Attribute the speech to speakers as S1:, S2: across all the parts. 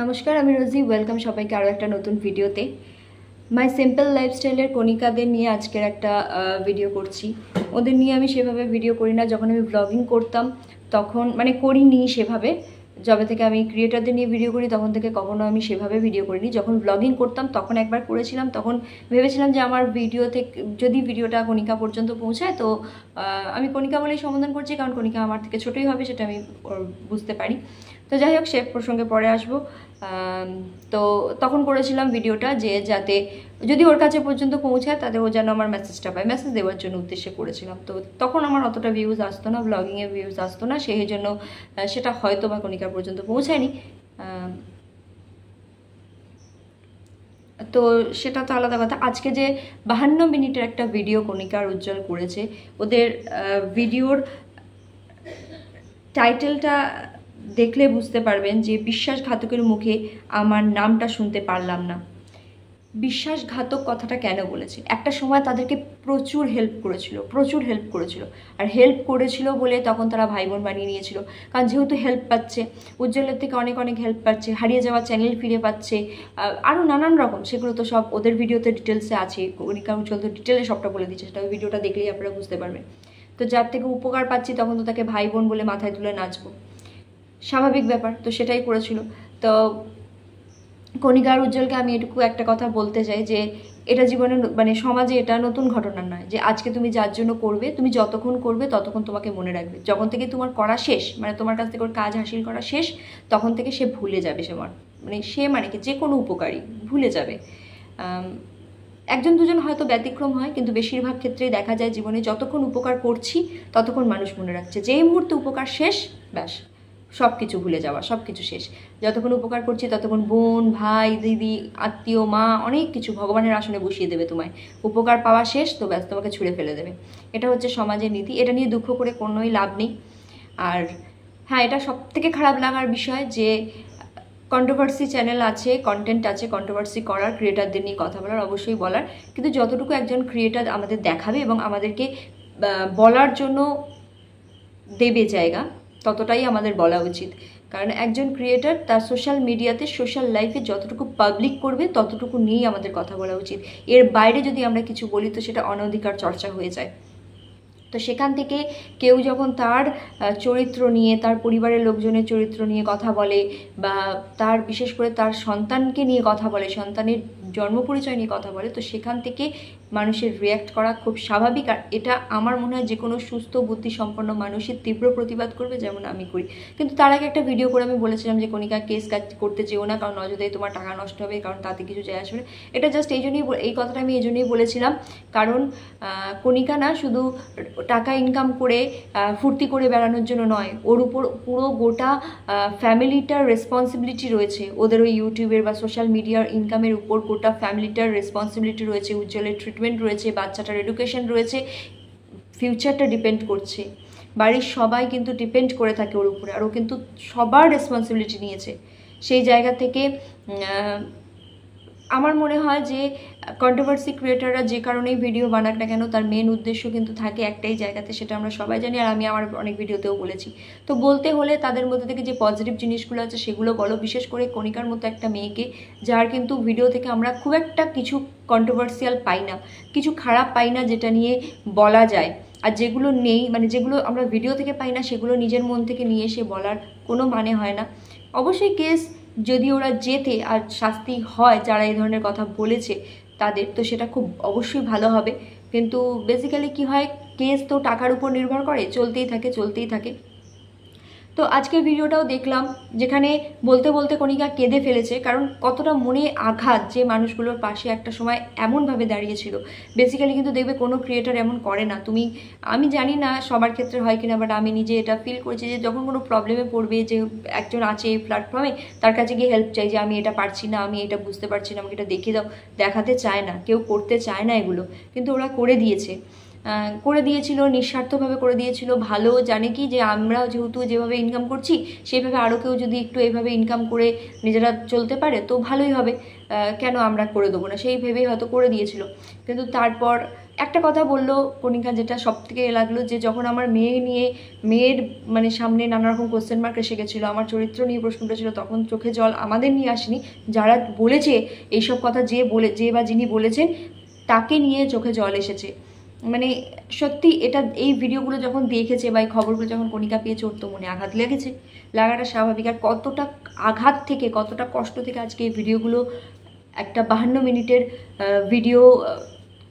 S1: নমস্কার আমি রোজি ওয়েলকাম সবাইকে আরও একটা নতুন ভিডিওতে মাই সিম্পল লাইফস্টাইলের কণিকাদের নিয়ে আজকের একটা ভিডিও করছি ওদের নিয়ে আমি সেভাবে ভিডিও করি না যখন আমি ব্লগিং করতাম তখন মানে করিনি সেভাবে যবে থেকে আমি ক্রিয়েটারদের নিয়ে ভিডিও করি তখন থেকে কখনো আমি সেভাবে ভিডিও করিনি যখন ব্লগিং করতাম তখন একবার করেছিলাম তখন ভেবেছিলাম যে আমার ভিডিও থেকে যদি ভিডিওটা কণিকা পর্যন্ত পৌঁছায় তো আমি কণিকা বলেই সম্বোধন করছি কারণ কণিকা আমার থেকে ছোটোই হবে সেটা আমি বুঝতে পারি তো যাই হোক সে প্রসঙ্গে পরে আসবো তো তখন করেছিলাম ভিডিওটা যে যাতে যদি ওর কাছে পর্যন্ত পৌঁছায় তাতে ও যেন আমার মেসেজটা পায় মেসেজ দেওয়ার জন্য উদ্দেশ্যে করেছিলাম তো তখন আমার অতটা ভিউজ আসতো না ব্লগিংয়ে ভিউজ আসতো না সেই জন্য সেটা হয়তো বা কণিকা পর্যন্ত পৌঁছায়নি তো সেটা তো আলাদা কথা আজকে যে বাহান্ন মিনিটের একটা ভিডিও কণিকার উজ্জ্বল করেছে ওদের ভিডিওর টাইটেলটা দেখলে বুঝতে পারবেন যে বিশ্বাসঘাতকের মুখে আমার নামটা শুনতে পারলাম না বিশ্বাসঘাতক কথাটা কেন বলেছে একটা সময় তাদেরকে প্রচুর হেল্প করেছিল প্রচুর হেল্প করেছিল আর হেল্প করেছিল বলে তখন তারা ভাই বোন বানিয়ে নিয়েছিল কারণ যেহেতু হেল্প পাচ্ছে উজ্জ্বলের থেকে অনেক অনেক হেল্প পাচ্ছে হারিয়ে যাওয়া চ্যানেল ফিরে পাচ্ছে আরও নানান রকম সেগুলো তো সব ওদের ভিডিওতে ডিটেলসে আছে কণিকা উজ্জ্বল তো ডিটেলে সবটা বলে দিচ্ছে সেটা ওই ভিডিওটা দেখলেই আপনারা বুঝতে পারবেন তো যার থেকে উপকার পাচ্ছি তখন তো তাকে ভাই বোন বলে মাথায় তুলে নাচবো স্বাভাবিক ব্যাপার তো সেটাই করেছিল তো কণিকার উজ্জ্বলকে আমি এটুকু একটা কথা বলতে চাই যে এটা জীবনে মানে সমাজে এটা নতুন ঘটনা নয় যে আজকে তুমি যার জন্য করবে তুমি যতক্ষণ করবে ততক্ষণ তোমাকে মনে রাখবে যখন থেকে তোমার করা শেষ মানে তোমার কাছ থেকে ওর কাজ হাসিল করা শেষ তখন থেকে সে ভুলে যাবে সে মানে সে মানে কি যে কোনো উপকারী ভুলে যাবে একজন দুজন হয়তো ব্যতিক্রম হয় কিন্তু বেশিরভাগ ক্ষেত্রেই দেখা যায় জীবনে যতক্ষণ উপকার করছি ততক্ষণ মানুষ মনে রাখছে যেই মুহূর্তে উপকার শেষ ব্যাস সব কিছু ভুলে যাওয়া সব কিছু শেষ যতক্ষণ উপকার করছি ততক্ষণ বোন ভাই দিদি আত্মীয় মা অনেক কিছু ভগবানের আসনে বসিয়ে দেবে তোমায় উপকার পাওয়া শেষ তো ব্যাস তোমাকে ছুঁড়ে ফেলে দেবে এটা হচ্ছে সমাজের নীতি এটা নিয়ে দুঃখ করে কোনোই লাভ নেই আর হ্যাঁ এটা সব থেকে খারাপ লাগার বিষয় যে কন্ট্রোভার্সি চ্যানেল আছে কন্টেন্ট আছে কন্ট্রোভার্সি করার ক্রিয়েটারদের নিয়ে কথা বলার অবশ্যই বলার কিন্তু যতটুকু একজন ক্রিয়েটার আমাদের দেখাবে এবং আমাদেরকে বলার জন্য দেবে জায়গা ততটাই আমাদের বলা উচিত কারণ একজন ক্রিয়েটার তার সোশ্যাল মিডিয়াতে সোশ্যাল লাইফে যতটুকু পাবলিক করবে ততটুকু নিয়েই আমাদের কথা বলা উচিত এর বাইরে যদি আমরা কিছু বলি তো সেটা অনধিকার চর্চা হয়ে যায় তো সেখান থেকে কেউ যখন তার চরিত্র নিয়ে তার পরিবারের লোকজনের চরিত্র নিয়ে কথা বলে বা তার বিশেষ করে তার সন্তানকে নিয়ে কথা বলে সন্তানের জন্ম পরিচয় নিয়ে কথা বলে তো সেখান থেকে মানুষের রিয়্যাক্ট করা খুব স্বাভাবিক আর এটা আমার মনে হয় যে কোনো সুস্থ বুদ্ধি সম্পন্ন মানুষের তীব্র প্রতিবাদ করবে যেমন আমি করি কিন্তু তার আগে একটা ভিডিও করে আমি বলেছিলাম যে কণিকা কেস কাজ করতে যেও না কারণ নজরদারি তোমার টাকা নষ্ট হবে কারণ তাতে কিছু যায় আসবে এটা জাস্ট এই জন্যই এই কথাটা আমি এই জন্যই বলেছিলাম কারণ কনিকা না শুধু টাকা ইনকাম করে ফুর্তি করে বেড়ানোর জন্য নয় ওর উপর পুরো গোটা ফ্যামিলিটার রেসপন্সিবিলিটি রয়েছে ওদের ওই ইউটিউবের বা সোশ্যাল মিডিয়ার ইনকামের উপর গোটা পুরোটা ফ্যামিলিটার রেসপন্সিবিলিটি রয়েছে উজ্জ্বলের ট্রিটমেন্ট রয়েছে বাচ্চাটার এডুকেশন রয়েছে ফিউচারটা ডিপেন্ড করছে বাড়ির সবাই কিন্তু ডিপেন্ড করে থাকে ওর উপরে আর ও কিন্তু সবার রেসপন্সিবিলিটি নিয়েছে সেই জায়গা থেকে আমার মনে হয় যে কন্ট্রোভার্সি ক্রিয়েটাররা যে কারণেই ভিডিও বানাক না কেন তার মেন উদ্দেশ্য কিন্তু থাকে একটাই জায়গাতে সেটা আমরা সবাই জানি আর আমি আমার অনেক ভিডিওতেও বলেছি তো বলতে হলে তাদের মধ্যে থেকে যে পজিটিভ জিনিসগুলো আছে সেগুলো বলো বিশেষ করে কণিকার মতো একটা মেয়েকে যার কিন্তু ভিডিও থেকে আমরা খুব একটা কিছু কন্ট্রোভার্সিয়াল পাই না কিছু খারাপ পাই না যেটা নিয়ে বলা যায় আর যেগুলো নেই মানে যেগুলো আমরা ভিডিও থেকে পাই না সেগুলো নিজের মন থেকে নিয়ে এসে বলার কোনো মানে হয় না অবশ্যই কেস যদি ওরা জেতে আর শাস্তি হয় যারা এই ধরনের কথা বলেছে তাদের তো সেটা খুব অবশ্যই ভালো হবে কিন্তু বেসিক্যালি কি হয় কেস তো টাকার উপর নির্ভর করে চলতেই থাকে চলতেই থাকে তো আজকের ভিডিওটাও দেখলাম যেখানে বলতে বলতে কণিকা কেঁদে ফেলেছে কারণ কতটা মনে আঘাত যে মানুষগুলোর পাশে একটা সময় এমনভাবে দাঁড়িয়েছিল বেসিক্যালি কিন্তু দেখবে কোনো ক্রিয়েটার এমন করে না তুমি আমি জানি না সবার ক্ষেত্রে হয় কিনা বাট আমি নিজে এটা ফিল করেছি যে যখন কোনো প্রবলেমে পড়বে যে একজন আছে এই প্ল্যাটফর্মে তার কাছে গিয়ে হেল্প চাই যে আমি এটা পারছি না আমি এটা বুঝতে পারছি না আমাকে এটা দেখিয়ে দাও দেখাতে চায় না কেউ করতে চায় না এগুলো কিন্তু ওরা করে দিয়েছে করে দিয়েছিল নিঃস্বার্থভাবে করে দিয়েছিল ভালো জানে কি যে আমরা যেহেতু যেভাবে ইনকাম করছি সেইভাবে আরও কেউ যদি একটু এভাবে ইনকাম করে নিজেরা চলতে পারে তো ভালোই হবে কেন আমরা করে দেবো না সেই ভেবেই হয়তো করে দিয়েছিল কিন্তু তারপর একটা কথা বললো কণিকা যেটা সব থেকে লাগলো যে যখন আমার মেয়ে নিয়ে মেয়ের মানে সামনে নানা রকম কোশ্চেন মার্ক এসে গেছিলো আমার চরিত্র নিয়ে প্রশ্নটা ছিল তখন চোখে জল আমাদের নিয়ে আসেনি যারা বলেছে এইসব কথা যে বলে যে বা যিনি বলেছেন তাকে নিয়ে চোখে জল এসেছে মানে সত্যি এটা এই ভিডিওগুলো যখন দেখেছে বা এই খবরগুলো যখন কণিকা পেয়েছে ওর তো মনে আঘাত লেগেছে লাগাটা স্বাভাবিক আর কতটা আঘাত থেকে কতটা কষ্ট থেকে আজকে এই ভিডিওগুলো একটা বাহান্ন মিনিটের ভিডিও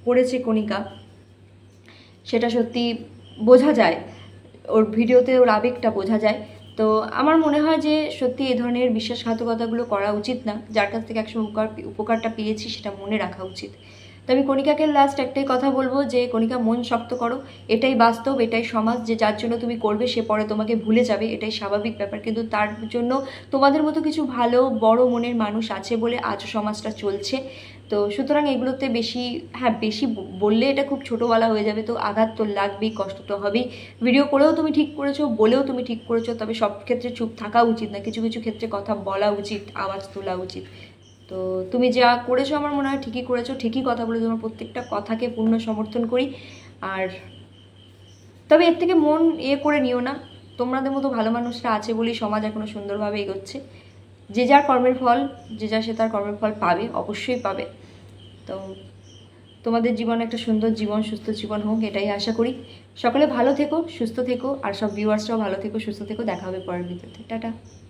S1: করেছে কণিকা সেটা সত্যি বোঝা যায় ওর ভিডিওতে ওর আবেগটা বোঝা যায় তো আমার মনে হয় যে সত্যি এই ধরনের বিশ্বাসঘাতকতাগুলো করা উচিত না যার কাছ থেকে একসময় উপকার উপকারটা পেয়েছি সেটা মনে রাখা উচিত তো আমি কণিকাকে লাস্ট একটাই কথা বলবো যে কণিকা মন শক্ত করো এটাই বাস্তব এটাই সমাজ যে যার জন্য তুমি করবে সে পরে তোমাকে ভুলে যাবে এটাই স্বাভাবিক ব্যাপার কিন্তু তার জন্য তোমাদের মতো কিছু ভালো বড় মনের মানুষ আছে বলে আজও সমাজটা চলছে তো সুতরাং এগুলোতে বেশি হ্যাঁ বেশি বললে এটা খুব ছোটোবেলা হয়ে যাবে তো আঘাত তো লাগবেই কষ্ট তো হবেই ভিডিও করেও তুমি ঠিক করেছো বলেও তুমি ঠিক করেছো তবে সব ক্ষেত্রে চুপ থাকা উচিত না কিছু কিছু ক্ষেত্রে কথা বলা উচিত আওয়াজ তোলা উচিত তো তুমি যা করেছো আমার মনে হয় ঠিকই করেছো ঠিকই কথা বলে তোমার প্রত্যেকটা কথাকে পূর্ণ সমর্থন করি আর তবে এর থেকে মন এ ইয়ে করে নিও না তোমাদের মতো ভালো মানুষরা আছে বলেই সমাজ এখনও সুন্দরভাবে এগোচ্ছে যে যার কর্মের ফল যে যা সে তার কর্মের ফল পাবে অবশ্যই পাবে তো তোমাদের জীবন একটা সুন্দর জীবন সুস্থ জীবন হোক এটাই আশা করি সকলে ভালো থেকো সুস্থ থেকো আর সব ভিউয়ার্সরাও ভালো থেকো সুস্থ থেকো দেখা হবে পরের ভিডিওতে টাটা